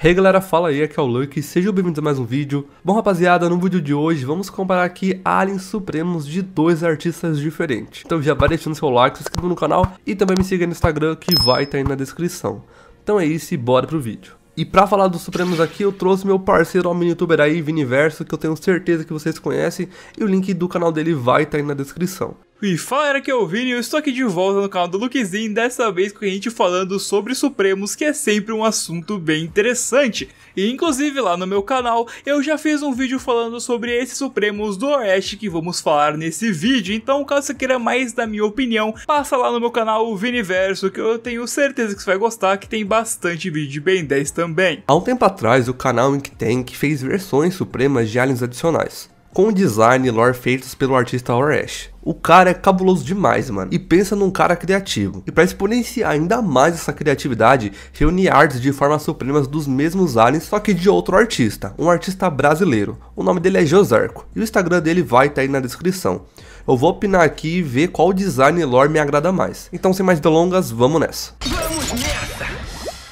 Hey galera, fala aí, aqui é o Lucky. sejam bem-vindos a mais um vídeo. Bom rapaziada, no vídeo de hoje vamos comparar aqui aliens supremos de dois artistas diferentes. Então já vai deixando seu like, se inscreva no canal e também me siga no Instagram que vai estar tá aí na descrição. Então é isso e bora pro vídeo. E pra falar dos Supremos aqui, eu trouxe meu parceiro mini youtuber aí, Viniverso, que eu tenho certeza que vocês conhecem, e o link do canal dele vai estar tá aí na descrição. E fala que é o e eu estou aqui de volta no canal do Lukezinho, dessa vez com a gente falando sobre Supremos, que é sempre um assunto bem interessante. E inclusive lá no meu canal eu já fiz um vídeo falando sobre esses Supremos do Oeste que vamos falar nesse vídeo, então caso você queira mais da minha opinião, passa lá no meu canal o Viniverso, que eu tenho certeza que você vai gostar, que tem bastante vídeo de Ben 10 também. Há um tempo atrás o canal Ink Tank fez versões Supremas de aliens adicionais com design e lore feitos pelo artista Orash. O cara é cabuloso demais, mano, e pensa num cara criativo. E para exponenciar ainda mais essa criatividade, reúne artes de formas supremas dos mesmos aliens, só que de outro artista, um artista brasileiro. O nome dele é Josarco, e o Instagram dele vai estar tá aí na descrição. Eu vou opinar aqui e ver qual design e lore me agrada mais. Então, sem mais delongas, vamos nessa. Vamos nessa!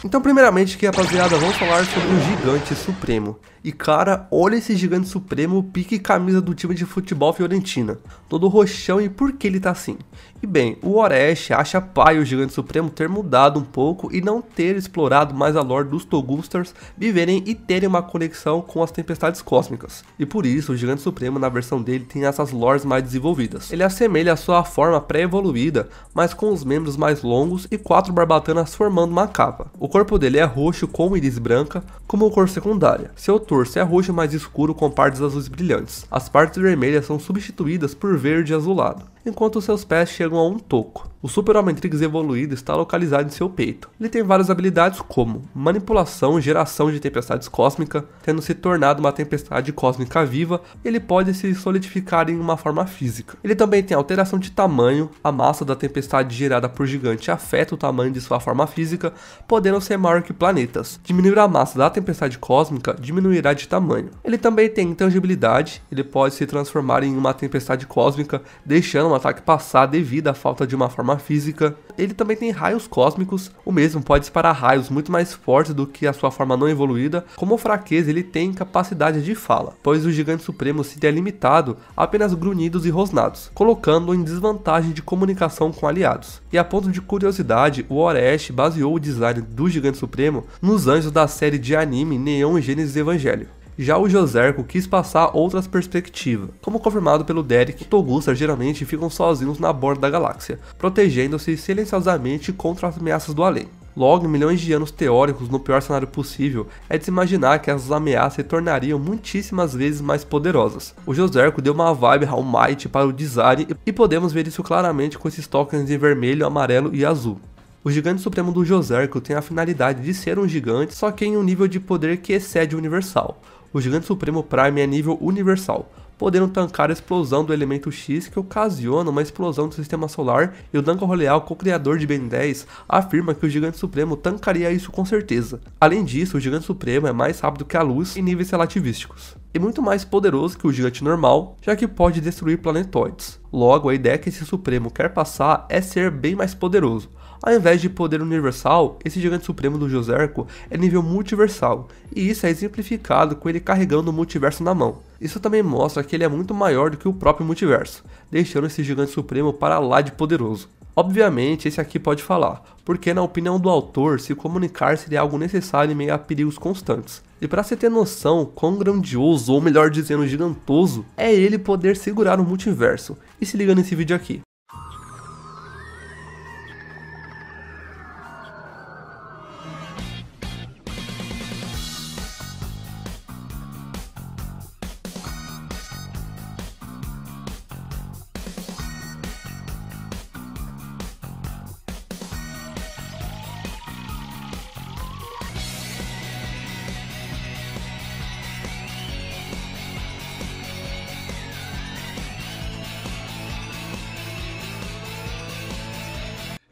Então, primeiramente aqui, rapaziada, vamos falar sobre o Gigante Supremo. E cara, olha esse gigante supremo, pique camisa do time de futebol Fiorentina. Todo roxão e por que ele tá assim? E bem, o Oreste acha pai o gigante supremo ter mudado um pouco e não ter explorado mais a lore dos Togusters viverem e terem uma conexão com as tempestades cósmicas. E por isso, o gigante supremo na versão dele tem essas lores mais desenvolvidas. Ele assemelha a sua forma pré-evoluída, mas com os membros mais longos e quatro barbatanas formando uma capa. O corpo dele é roxo com íris branca, como cor secundária. Seu cor é roxo mais escuro com partes azuis brilhantes. As partes vermelhas são substituídas por verde azulado enquanto seus pés chegam a um toco. O Super Homem Trix evoluído está localizado em seu peito. Ele tem várias habilidades como manipulação, geração de tempestades cósmica, tendo se tornado uma tempestade cósmica viva, ele pode se solidificar em uma forma física. Ele também tem alteração de tamanho, a massa da tempestade gerada por gigante afeta o tamanho de sua forma física, podendo ser maior que planetas. Diminuir a massa da tempestade cósmica diminuirá de tamanho. Ele também tem intangibilidade, ele pode se transformar em uma tempestade cósmica, deixando ataque passar devido à falta de uma forma física. Ele também tem raios cósmicos, o mesmo pode disparar raios muito mais fortes do que a sua forma não evoluída. Como fraqueza, ele tem capacidade de fala, pois o Gigante Supremo se é limitado a apenas grunhidos e rosnados, colocando em desvantagem de comunicação com aliados. E a ponto de curiosidade, o Oreste baseou o design do Gigante Supremo nos anjos da série de anime Neon Genesis Evangelho. Já o Joserco quis passar outras perspectivas. Como confirmado pelo Derek, Togustas geralmente ficam sozinhos na borda da galáxia, protegendo-se silenciosamente contra as ameaças do além. Logo, milhões de anos teóricos no pior cenário possível é de se imaginar que essas ameaças se tornariam muitíssimas vezes mais poderosas. O Joserco deu uma vibe ao Might para o Desire e podemos ver isso claramente com esses tokens em vermelho, amarelo e azul. O Gigante Supremo do Joserco tem a finalidade de ser um gigante, só que em um nível de poder que excede o universal o Gigante Supremo Prime é nível universal, podendo tancar a explosão do elemento X que ocasiona uma explosão do sistema solar, e o Duncan Roleal, co-criador de Ben 10, afirma que o Gigante Supremo tancaria isso com certeza. Além disso, o Gigante Supremo é mais rápido que a luz em níveis relativísticos, e muito mais poderoso que o Gigante normal, já que pode destruir planetoides. Logo, a ideia que esse Supremo quer passar é ser bem mais poderoso, ao invés de poder universal, esse gigante supremo do Joserco é nível multiversal, e isso é exemplificado com ele carregando o multiverso na mão. Isso também mostra que ele é muito maior do que o próprio multiverso, deixando esse gigante supremo para lá de poderoso. Obviamente, esse aqui pode falar, porque na opinião do autor, se comunicar seria algo necessário em meio a perigos constantes. E para você ter noção quão grandioso, ou melhor dizendo, gigantoso, é ele poder segurar o multiverso. E se liga nesse vídeo aqui.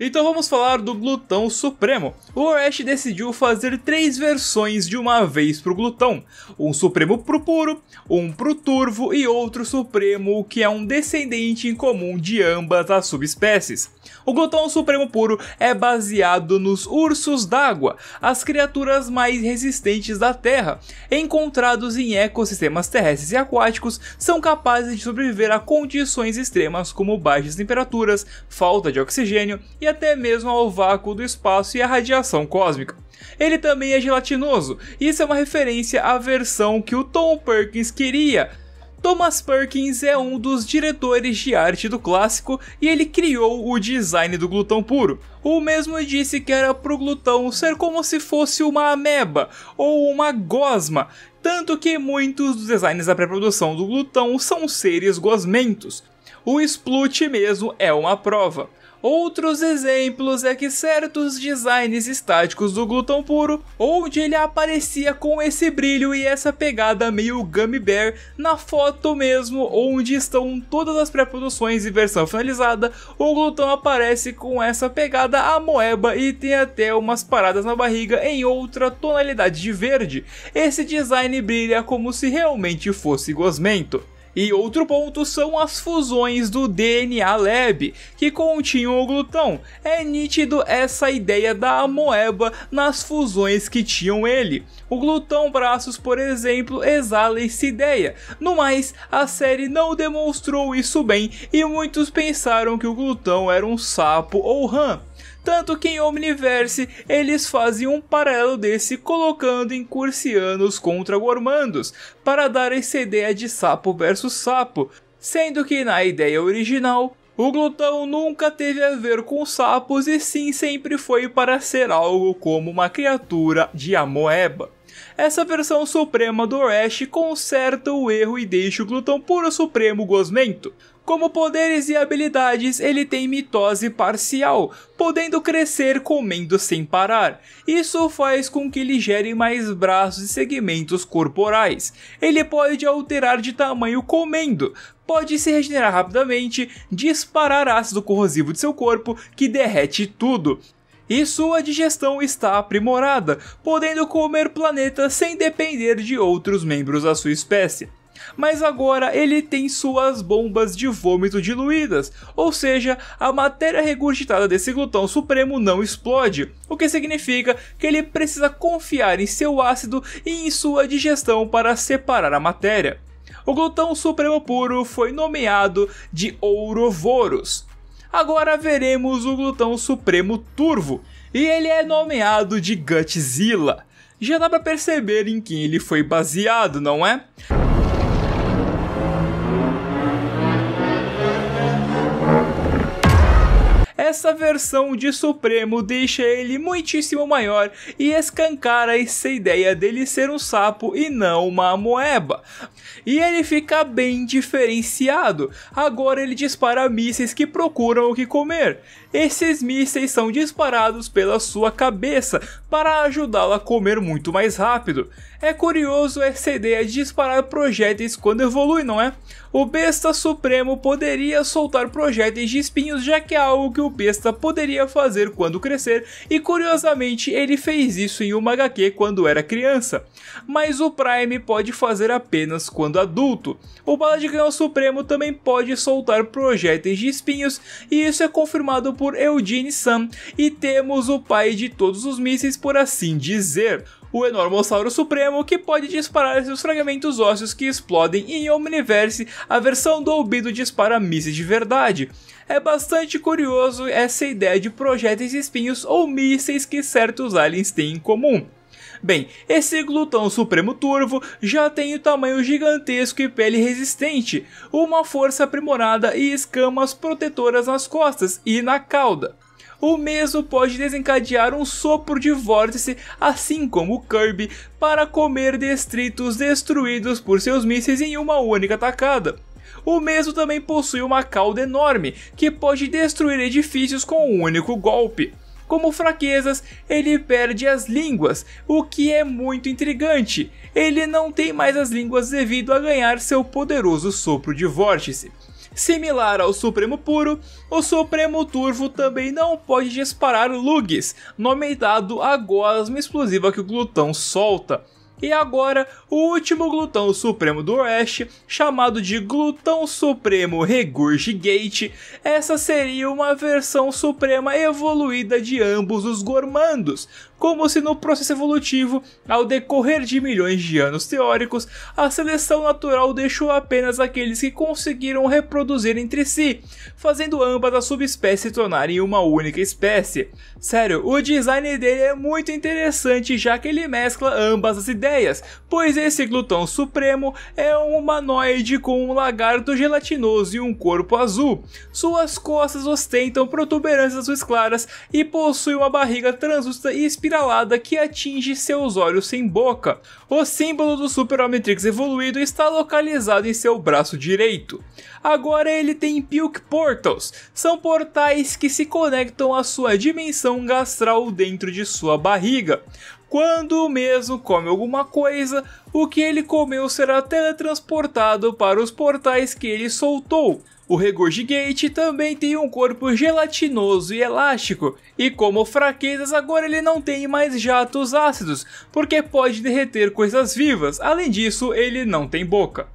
Então vamos falar do Glutão Supremo, o Oresh decidiu fazer três versões de uma vez pro Glutão: um Supremo pro Puro, um pro Turvo e outro Supremo que é um descendente em comum de ambas as subespécies. O Glutão Supremo Puro é baseado nos ursos d'água, as criaturas mais resistentes da Terra, encontrados em ecossistemas terrestres e aquáticos, são capazes de sobreviver a condições extremas como baixas temperaturas, falta de oxigênio e até mesmo ao vácuo do espaço e a radiação radiação cósmica. Ele também é gelatinoso, e isso é uma referência à versão que o Tom Perkins queria. Thomas Perkins é um dos diretores de arte do clássico e ele criou o design do glutão puro. O mesmo disse que era pro glutão ser como se fosse uma ameba ou uma gosma, tanto que muitos dos designs da pré-produção do glutão são seres gosmentos. O Splut mesmo é uma prova. Outros exemplos é que certos designs estáticos do Glutão puro, onde ele aparecia com esse brilho e essa pegada meio gummy bear na foto mesmo, onde estão todas as pré-produções e versão finalizada, o Glutão aparece com essa pegada amoeba e tem até umas paradas na barriga em outra tonalidade de verde. Esse design brilha como se realmente fosse gosmento. E outro ponto são as fusões do DNA Lab, que continham o glutão. É nítido essa ideia da amoeba nas fusões que tinham ele. O glutão braços, por exemplo, exala essa ideia. No mais, a série não demonstrou isso bem e muitos pensaram que o glutão era um sapo ou rã. Tanto que em Omniverse eles fazem um paralelo desse colocando incursianos contra gormandos, para dar essa ideia de sapo versus sapo, sendo que na ideia original o glutão nunca teve a ver com sapos e sim sempre foi para ser algo como uma criatura de Amoeba. Essa versão suprema do Ash conserta o erro e deixa o glutão puro supremo gosmento. Como poderes e habilidades, ele tem mitose parcial, podendo crescer comendo sem parar. Isso faz com que ele gere mais braços e segmentos corporais. Ele pode alterar de tamanho comendo, pode se regenerar rapidamente, disparar ácido corrosivo de seu corpo que derrete tudo. E sua digestão está aprimorada, podendo comer planetas sem depender de outros membros da sua espécie. Mas agora ele tem suas bombas de vômito diluídas, ou seja, a matéria regurgitada desse glutão supremo não explode, o que significa que ele precisa confiar em seu ácido e em sua digestão para separar a matéria. O glutão supremo puro foi nomeado de Ouroboros. Agora veremos o glutão supremo turvo, e ele é nomeado de Gutzilla já dá para perceber em quem ele foi baseado, não é? essa versão de Supremo deixa ele muitíssimo maior e escancara essa ideia dele ser um sapo e não uma amoeba. E ele fica bem diferenciado. Agora ele dispara mísseis que procuram o que comer. Esses mísseis são disparados pela sua cabeça para ajudá-la a comer muito mais rápido. É curioso essa ideia de disparar projéteis quando evolui, não é? o Besta Supremo poderia soltar projéteis de espinhos, já que é algo que o Besta poderia fazer quando crescer, e curiosamente ele fez isso em uma HQ quando era criança. Mas o Prime pode fazer apenas quando adulto. O Bala de Canhão Supremo também pode soltar projéteis de espinhos, e isso é confirmado por Eugene Sam, e temos o pai de todos os mísseis, por assim dizer o Enormossauro Supremo, que pode disparar seus fragmentos ósseos que explodem e em Omniverse a versão do Albido dispara mísseis de verdade. É bastante curioso essa ideia de projéteis espinhos ou mísseis que certos aliens têm em comum. Bem, esse glutão supremo turvo já tem o tamanho gigantesco e pele resistente, uma força aprimorada e escamas protetoras nas costas e na cauda o mesmo pode desencadear um sopro de vórtice, assim como Kirby, para comer distritos destruídos por seus mísseis em uma única tacada. O mesmo também possui uma cauda enorme, que pode destruir edifícios com um único golpe. Como fraquezas, ele perde as línguas, o que é muito intrigante. Ele não tem mais as línguas devido a ganhar seu poderoso sopro de vórtice. Similar ao Supremo Puro, o Supremo Turvo também não pode disparar Lugs, nome dado à gosma explosiva que o glutão solta. E agora, o último glutão supremo do Oeste, chamado de Glutão Supremo Regurgigate, essa seria uma versão suprema evoluída de ambos os gormandos, como se no processo evolutivo, ao decorrer de milhões de anos teóricos, a seleção natural deixou apenas aqueles que conseguiram reproduzir entre si, fazendo ambas as subespécies tornarem uma única espécie. Sério, o design dele é muito interessante já que ele mescla ambas as ideias, pois esse glutão supremo é um humanoide com um lagarto gelatinoso e um corpo azul. Suas costas ostentam protuberâncias azuis claras e possui uma barriga translúcida e espiralada que atinge seus olhos sem boca. O símbolo do Super Omnitrix evoluído está localizado em seu braço direito. Agora ele tem Pilk Portals, são portais que se conectam à sua dimensão gastral dentro de sua barriga. Quando o mesmo come alguma coisa, o que ele comeu será teletransportado para os portais que ele soltou. O Regurgigate também tem um corpo gelatinoso e elástico, e como fraquezas agora ele não tem mais jatos ácidos, porque pode derreter coisas vivas, além disso ele não tem boca.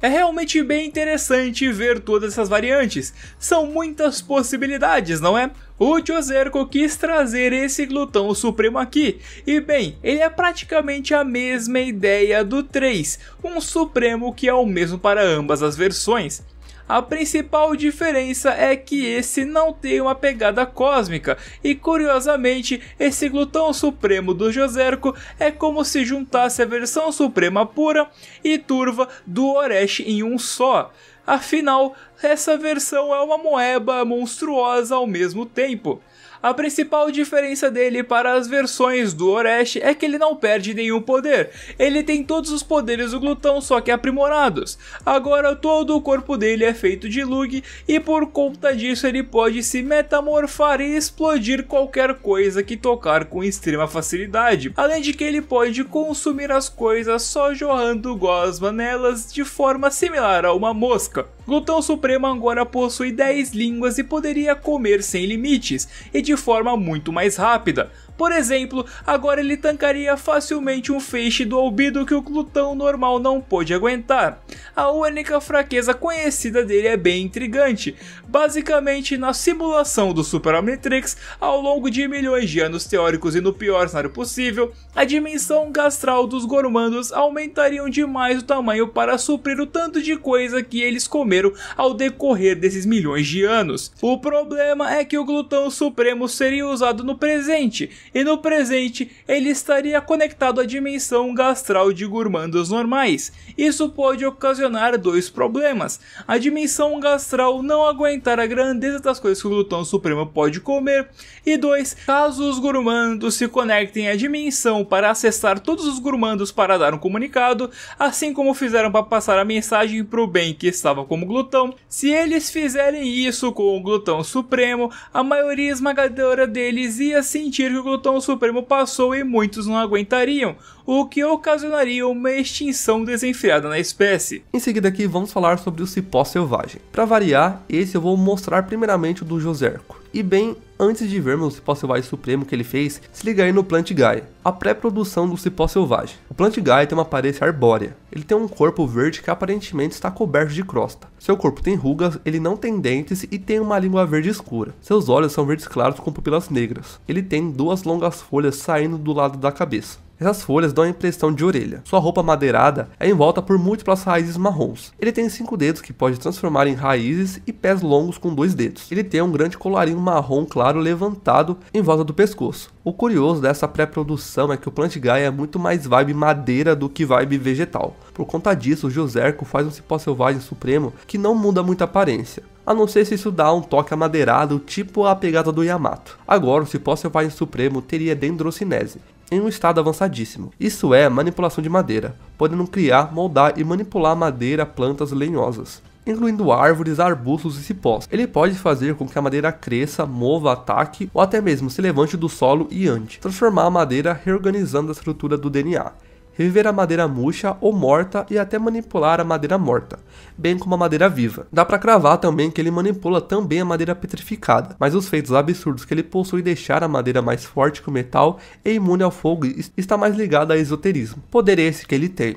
É realmente bem interessante ver todas essas variantes, são muitas possibilidades, não é? O Jozerko quis trazer esse glutão supremo aqui, e bem, ele é praticamente a mesma ideia do 3, um supremo que é o mesmo para ambas as versões. A principal diferença é que esse não tem uma pegada cósmica, e curiosamente, esse glutão supremo do Joserco é como se juntasse a versão suprema pura e turva do Oresh em um só. Afinal, essa versão é uma moeba monstruosa ao mesmo tempo. A principal diferença dele para as versões do Oresh é que ele não perde nenhum poder. Ele tem todos os poderes do glutão, só que aprimorados. Agora todo o corpo dele é feito de Lug e por conta disso ele pode se metamorfar e explodir qualquer coisa que tocar com extrema facilidade. Além de que ele pode consumir as coisas só jorrando gosma nelas de forma similar a uma mosca. Glutão Supremo agora possui 10 línguas e poderia comer sem limites, e de de forma muito mais rápida, por exemplo, agora ele tancaria facilmente um feixe do albido que o glutão normal não pôde aguentar. A única fraqueza conhecida dele é bem intrigante. Basicamente, na simulação do Super Omnitrix, ao longo de milhões de anos teóricos e no pior cenário possível, a dimensão gastral dos gormandos aumentariam demais o tamanho para suprir o tanto de coisa que eles comeram ao decorrer desses milhões de anos. O problema é que o glutão supremo seria usado no presente, e no presente ele estaria conectado à dimensão gastral de Gurmandos normais. Isso pode ocasionar dois problemas. A dimensão gastral não aguentar a grandeza das coisas que o Glutão Supremo pode comer, e dois, caso os Gurmandos se conectem à dimensão para acessar todos os Gurmandos para dar um comunicado, assim como fizeram para passar a mensagem para o bem que estava como glutão, se eles fizerem isso com o Glutão Supremo, a maioria esmagadora deles ia sentir que o Plutão Supremo passou e muitos não aguentariam, o que ocasionaria uma extinção desenfreada na espécie. Em seguida aqui vamos falar sobre o cipó selvagem. Para variar, esse eu vou mostrar primeiramente o do Joserco. E bem, antes de vermos o cipó selvagem supremo que ele fez, se liga aí no Plant Guy, a pré-produção do cipó selvagem. O Plant Guy tem uma aparência arbórea, ele tem um corpo verde que aparentemente está coberto de crosta. Seu corpo tem rugas, ele não tem dentes e tem uma língua verde escura. Seus olhos são verdes claros com pupilas negras. Ele tem duas longas folhas saindo do lado da cabeça. Essas folhas dão a impressão de orelha. Sua roupa madeirada é envolta por múltiplas raízes marrons. Ele tem cinco dedos que pode transformar em raízes e pés longos com dois dedos. Ele tem um grande colarinho marrom claro levantado em volta do pescoço. O curioso dessa pré-produção é que o Plant Guy é muito mais vibe madeira do que vibe vegetal. Por conta disso, o Joserco faz um cipó selvagem supremo que não muda muito a aparência a não ser se isso dá um toque amadeirado, tipo a pegada do Yamato. Agora, o cipó selvagem supremo teria dendrocinese, em um estado avançadíssimo. Isso é manipulação de madeira, podendo criar, moldar e manipular madeira, plantas lenhosas incluindo árvores, arbustos e cipós. Ele pode fazer com que a madeira cresça, mova, ataque ou até mesmo se levante do solo e ande, transformar a madeira reorganizando a estrutura do DNA reviver a madeira murcha ou morta e até manipular a madeira morta, bem como a madeira viva. Dá para cravar também que ele manipula também a madeira petrificada, mas os feitos absurdos que ele possui deixar a madeira mais forte que o metal e imune ao fogo está mais ligado a esoterismo, poder esse que ele tem.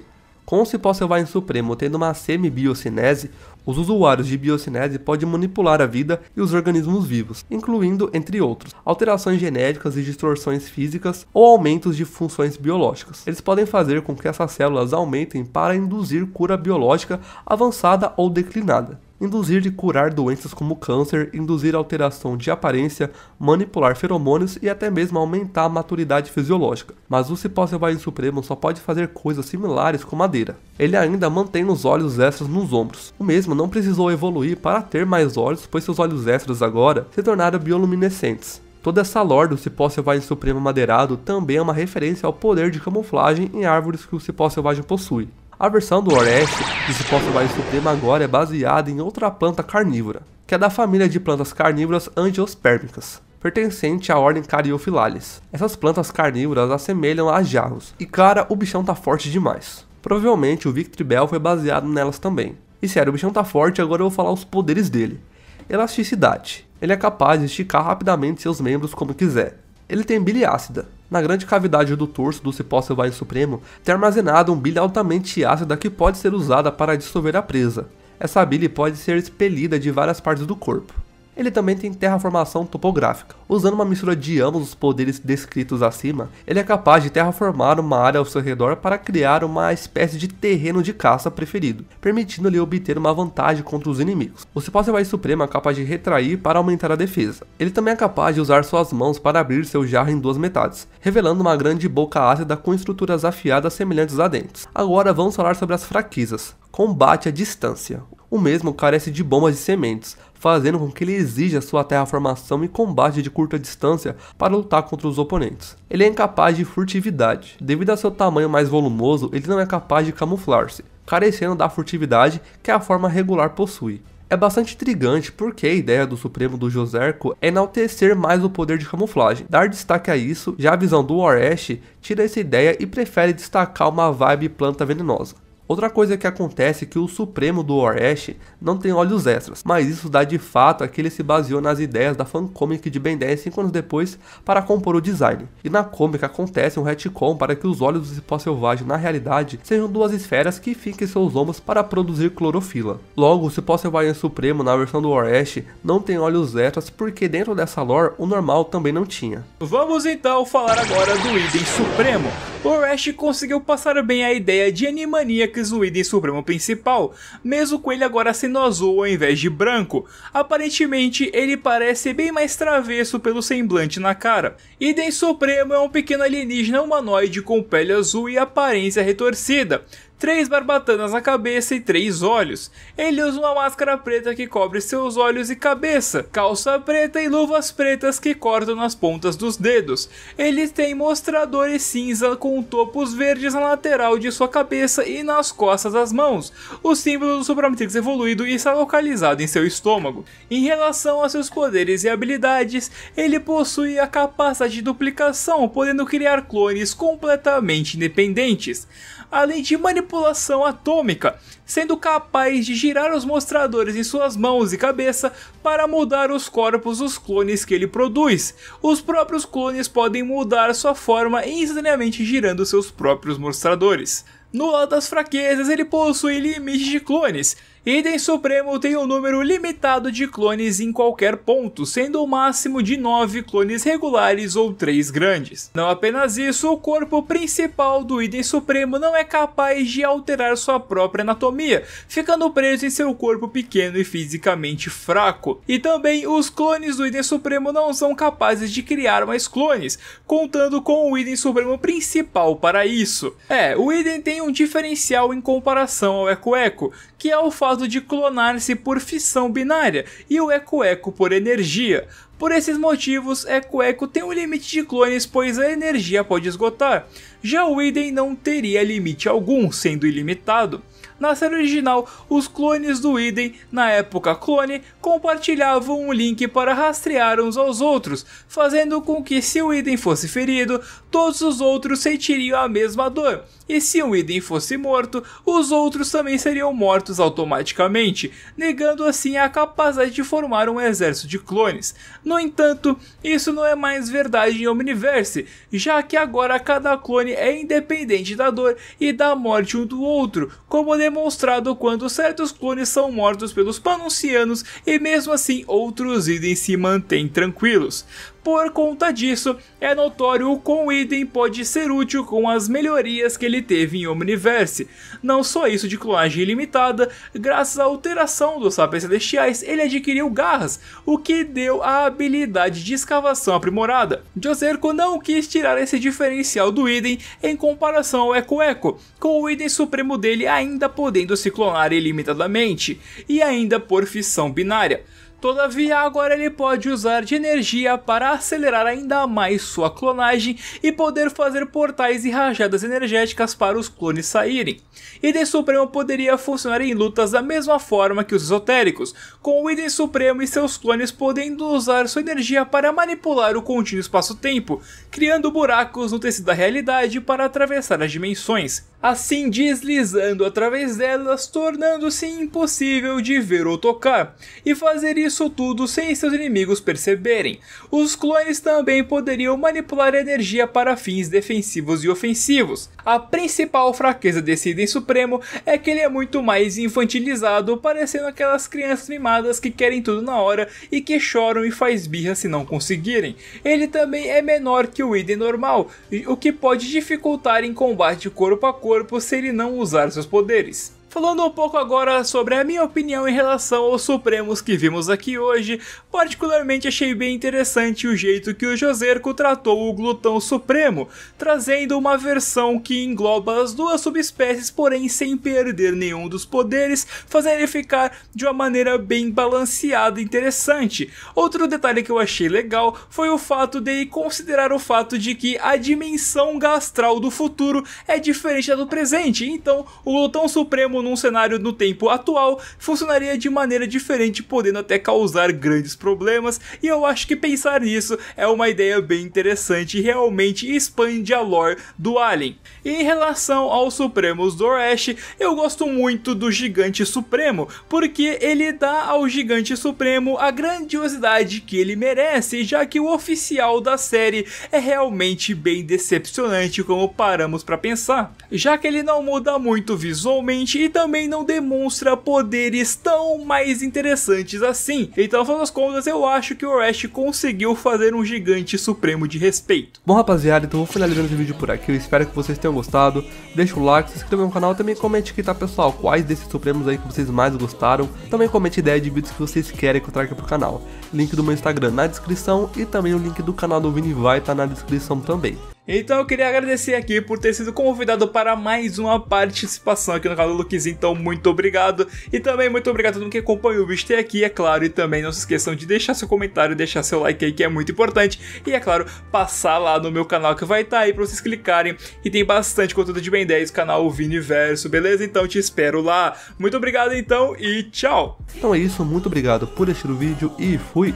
Com o cipó selvagem supremo tendo uma semi-biocinese, os usuários de biocinese podem manipular a vida e os organismos vivos, incluindo, entre outros, alterações genéticas e distorções físicas ou aumentos de funções biológicas. Eles podem fazer com que essas células aumentem para induzir cura biológica avançada ou declinada induzir e curar doenças como câncer, induzir alteração de aparência, manipular feromônios e até mesmo aumentar a maturidade fisiológica. Mas o cipó selvagem supremo só pode fazer coisas similares com madeira. Ele ainda mantém os olhos extras nos ombros. O mesmo não precisou evoluir para ter mais olhos, pois seus olhos extras agora se tornaram bioluminescentes. Toda essa lore do cipó selvagem supremo madeirado também é uma referência ao poder de camuflagem em árvores que o cipó selvagem possui. A versão do Oreste se suposto Vale Supremo agora é baseada em outra planta carnívora, que é da família de plantas carnívoras angiospérmicas, pertencente à ordem Caryophyllales. Essas plantas carnívoras assemelham a jarros, e cara, o bichão tá forte demais. Provavelmente o Bell foi baseado nelas também. E sério, o bichão tá forte, agora eu vou falar os poderes dele. Elasticidade. Ele é capaz de esticar rapidamente seus membros como quiser. Ele tem bile ácida, na grande cavidade do torso do cipó selvagem supremo tem armazenada um bile altamente ácida que pode ser usada para dissolver a presa. Essa bile pode ser expelida de várias partes do corpo. Ele também tem terraformação topográfica. Usando uma mistura de ambos os poderes descritos acima, ele é capaz de terraformar uma área ao seu redor para criar uma espécie de terreno de caça preferido, permitindo-lhe obter uma vantagem contra os inimigos. O Cipócio Supremo é capaz de retrair para aumentar a defesa. Ele também é capaz de usar suas mãos para abrir seu jarro em duas metades, revelando uma grande boca ácida com estruturas afiadas semelhantes a dentes. Agora vamos falar sobre as fraquezas. Combate à distância. O mesmo carece de bombas e sementes, fazendo com que ele exija sua terraformação e combate de curta distância para lutar contra os oponentes. Ele é incapaz de furtividade. Devido a seu tamanho mais volumoso, ele não é capaz de camuflar-se, carecendo da furtividade que a forma regular possui. É bastante intrigante porque a ideia do Supremo do Joserco é enaltecer mais o poder de camuflagem. Dar destaque a isso, já a visão do Oresh tira essa ideia e prefere destacar uma vibe planta venenosa. Outra coisa que acontece é que o Supremo do Oeste não tem olhos extras, mas isso dá de fato a que ele se baseou nas ideias da fancomic de Ben 10 5 anos depois para compor o design. E na comic acontece um retcon para que os olhos do cipó selvagem na realidade sejam duas esferas que fiquem em seus ombros para produzir clorofila. Logo, o cipó selvagem supremo na versão do Oeste não tem olhos extras porque dentro dessa lore o normal também não tinha. Vamos então falar agora do item supremo. O Oeste conseguiu passar bem a ideia de animania Exuído em seu principal, mesmo com ele agora sendo azul ao invés de branco. Aparentemente, ele parece bem mais travesso pelo semblante na cara. Idem Supremo é um pequeno alienígena humanoide com pele azul e aparência retorcida, três barbatanas na cabeça e três olhos. Ele usa uma máscara preta que cobre seus olhos e cabeça, calça preta e luvas pretas que cortam nas pontas dos dedos. Ele tem mostradores cinza com topos verdes na lateral de sua cabeça e nas costas das mãos. O símbolo do Supramatrix evoluído está localizado em seu estômago. Em relação a seus poderes e habilidades, ele possui a capacidade de duplicação, podendo criar clones completamente independentes além de manipulação atômica, sendo capaz de girar os mostradores em suas mãos e cabeça para mudar os corpos dos clones que ele produz. Os próprios clones podem mudar sua forma instantaneamente girando seus próprios mostradores. No lado das fraquezas, ele possui limite de clones, Idem Supremo tem um número limitado de clones em qualquer ponto, sendo o máximo de 9 clones regulares ou 3 grandes. Não apenas isso, o corpo principal do Idem Supremo não é capaz de alterar sua própria anatomia, ficando preso em seu corpo pequeno e fisicamente fraco. E também os clones do Idem Supremo não são capazes de criar mais clones, contando com o Idem Supremo principal para isso. É, o Idem tem um diferencial em comparação ao Eco Eco, que é o fato modo de clonar-se por fissão binária e o Eco-Eco por energia. Por esses motivos, Eco-Eco tem um limite de clones, pois a energia pode esgotar. Já o Eden não teria limite algum, sendo ilimitado. Na série original, os clones do Eden, na época clone, compartilhavam um link para rastrear uns aos outros, fazendo com que se o Eden fosse ferido, todos os outros sentiriam a mesma dor e se um item fosse morto, os outros também seriam mortos automaticamente, negando assim a capacidade de formar um exército de clones. No entanto, isso não é mais verdade em Omniverse, já que agora cada clone é independente da dor e da morte um do outro, como demonstrado quando certos clones são mortos pelos panuncianos e mesmo assim outros idem se mantêm tranquilos. Por conta disso, é notório o quão Eden pode ser útil com as melhorias que ele teve em Omniverse. Não só isso de clonagem ilimitada, graças à alteração dos sapiens celestiais, ele adquiriu garras, o que deu a habilidade de escavação aprimorada. Joserko não quis tirar esse diferencial do Eden em comparação ao Eco Eco, com o Eden supremo dele ainda podendo se clonar ilimitadamente, e ainda por fissão binária. Todavia, agora ele pode usar de energia para acelerar ainda mais sua clonagem e poder fazer portais e rajadas energéticas para os clones saírem. Idem Supremo poderia funcionar em lutas da mesma forma que os esotéricos, com o Idem Supremo e seus clones podendo usar sua energia para manipular o contínuo espaço-tempo, criando buracos no tecido da realidade para atravessar as dimensões assim deslizando através delas, tornando-se impossível de ver ou tocar, e fazer isso tudo sem seus inimigos perceberem. Os clones também poderiam manipular energia para fins defensivos e ofensivos. A principal fraqueza desse item Supremo é que ele é muito mais infantilizado, parecendo aquelas crianças mimadas que querem tudo na hora e que choram e faz birra se não conseguirem. Ele também é menor que o item normal, o que pode dificultar em combate corpo a corpo corpo se ele não usar seus poderes. Falando um pouco agora sobre a minha opinião em relação aos Supremos que vimos aqui hoje, particularmente achei bem interessante o jeito que o Joserco tratou o Glutão Supremo, trazendo uma versão que engloba as duas subespécies, porém sem perder nenhum dos poderes, fazendo ele ficar de uma maneira bem balanceada e interessante. Outro detalhe que eu achei legal foi o fato de considerar o fato de que a dimensão gastral do futuro é diferente da do presente, então o Glutão Supremo num cenário no tempo atual funcionaria de maneira diferente, podendo até causar grandes problemas, e eu acho que pensar nisso é uma ideia bem interessante e realmente expande a lore do Alien. E em relação aos Supremos do Oeste, eu gosto muito do Gigante Supremo, porque ele dá ao Gigante Supremo a grandiosidade que ele merece, já que o oficial da série é realmente bem decepcionante como paramos para pensar, já que ele não muda muito visualmente e então também não demonstra poderes tão mais interessantes assim. Então, afinal das contas, eu acho que o Orash conseguiu fazer um gigante supremo de respeito. Bom, rapaziada, então vou finalizando esse vídeo por aqui. Eu espero que vocês tenham gostado. Deixa o like, se inscreva no canal também comente aqui, tá, pessoal? Quais desses supremos aí que vocês mais gostaram. Também comente ideia de vídeos que vocês querem que eu traga pro canal. Link do meu Instagram na descrição e também o link do canal do Vini vai estar tá na descrição também. Então eu queria agradecer aqui por ter sido convidado para mais uma participação aqui no canal do Luquezinho, então muito obrigado. E também muito obrigado a todo mundo que acompanhou o vídeo aqui, é claro. E também não se esqueçam de deixar seu comentário, deixar seu like aí, que é muito importante. E é claro, passar lá no meu canal que vai estar tá aí para vocês clicarem. E tem bastante conteúdo de Ben 10, canal Viniverso, beleza? Então te espero lá. Muito obrigado então e tchau! Então é isso, muito obrigado por assistir o vídeo e fui!